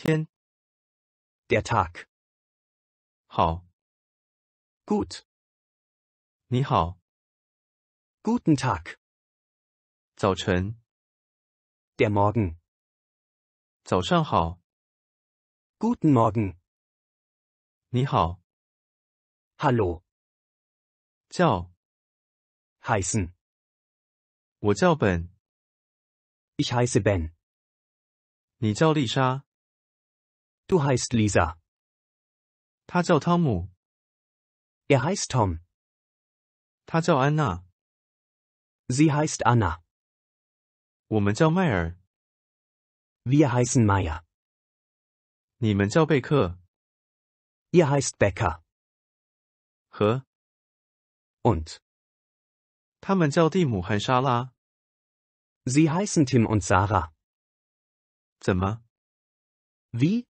天，der Tag，好，gut，你好，Guten Tag，早晨，der Morgen，早上好，Guten Morgen，你好 h a l l o 叫。h e i ß e n 我叫本，Ich heiße Ben，你叫丽莎。Du heißt Lisa. Er heißt Tom. Anna. Sie heißt Anna. Wir heißen Meyer. Ihr heißt Becker. 和 und 他们叫蒂姆和莎拉。Sie heißen Tim und Sarah. 怎么？Wie?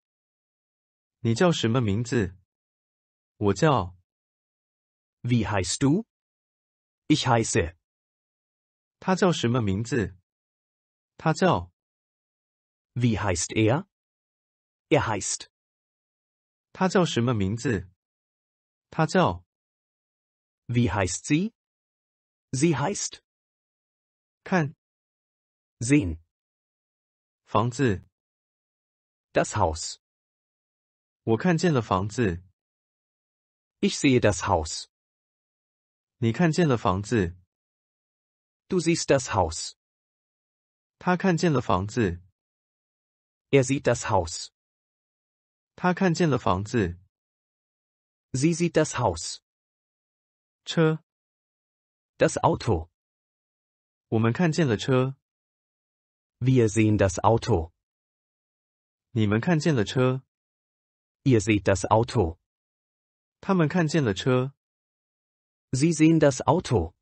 你叫什么名字？我叫 V H I S T U，I H I S e 他叫什么名字？他叫 V H I S T E R，E H I S T。他叫什么名字？他叫 V H I S T Z，Z H I S T。看，sehen，Fonse，das Haus。我看见了房子，Ich sehe das Haus。你看见了房子，Du siehst das Haus。他看见了房子，Er sieht das Haus。他看见了房子，Sie sieht das Haus。车，das Auto。我们看见了车，Wir sehen das Auto。你们看见了车。Ihr seht das Auto. Sie sehen das Auto.